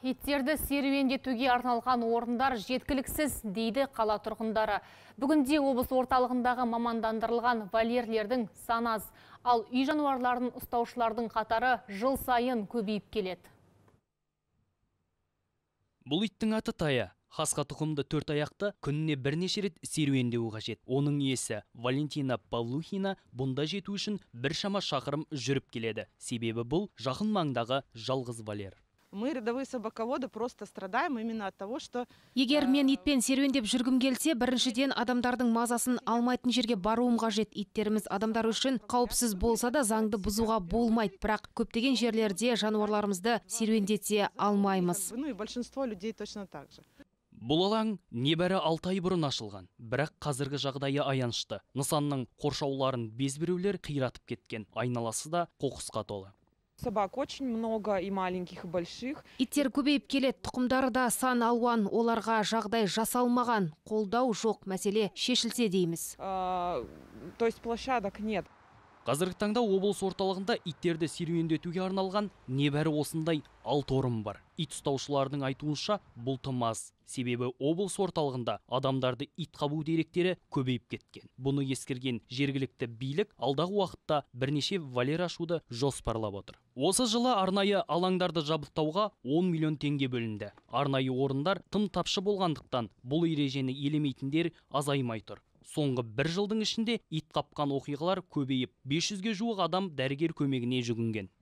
серуенде серуендетуге арналған орындар жеткіліксіз дейді қала тұрғындары. Бүгінде облыс орталығындағы мамандандырылған валерлердің саназ, ал үй жануарларын ұстаушылардың қатары жыл сайын көбейіп келеді. Бұл иттің аты тая. Хасқа тұқымды төрт аяқты күніне бірнеше рет серуендеу қажет. Оның иесі Валентина Павлухина бұнда жету үшін біршама шақырым жүріп келеді. Себебі бұл жақын маңдағы жалғыз валер мы рядовые собаководы просто страдаем именно от того, что... Егер мен э, итпен серуендеп жүргім келсе, біріншіден адамдардың мазасын алмайтын жерге баруым қажет. Иттеріміз адамдар үшін қауіпсіз болса да заңды бұзуға болмайды. Бірақ көптеген жерлерде жануарларымызды серуендете алмаймыз. Ну большинство людей точно так Бұл алаң небәрі алтай бұрын ашылған, бірақ қазіргі жағдайы аянышты. Нысанның қоршауларын безбіреулер қиратып кеткен, айналасы да қоқысқа толы собак очень много и маленьких и больших иттер көбейп келет тұқымдары да сан алуан оларға жағдай жасалмаған қолдау жоқ мәселе шешілсе дейміз то есть площадок нет қазіргі таңда облыс орталығында иттерді серуендетуге арналған небәрі осындай алты орын бар ит ұстаушылардың айтуынша бұл тым себебі облыс орталығында адамдарды ит қабу деректері көбейіп кеткен бұны ескерген жергілікті билік алдағы уақытта бірнеше Валера ашуды жоспарлап отыр осы жылы арнайы алаңдарды жабықтауға 10 миллион теңге бөлінді арнайы орындар тым тапшы болғандықтан бұл ережені елемейтіндер азаймай тұр соңғы бір жылдың ішінде ит қапқан оқиғалар көбейіп бес жүзге жуық адам дәрігер көмегіне жүгінген